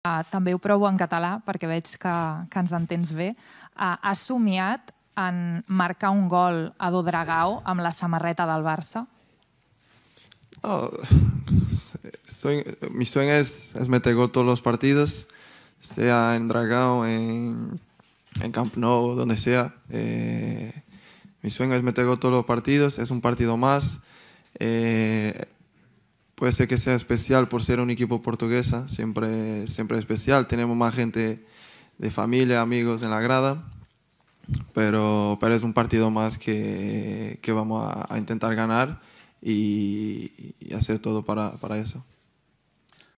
Uh, també ho provo en català perquè veig que, que ens entens bé. Uh, ha somiat en marcar un gol a Dodragao amb la samarreta del Barça? Oh, soy, mi sueño es, es meter gol todos los partidos, sea en Dragao, en, en Camp Nou, donde sea. Eh, mi sueño es meter gol todos los partidos, es un partido más. Eh, puede ser que sea especial por ser un equipo portuguesa, siempre, siempre especial. Tenemos más gente de familia, amigos en la grada, pero, pero es un partido más que, vamos a, intentar ganar y, hacer todo para eso.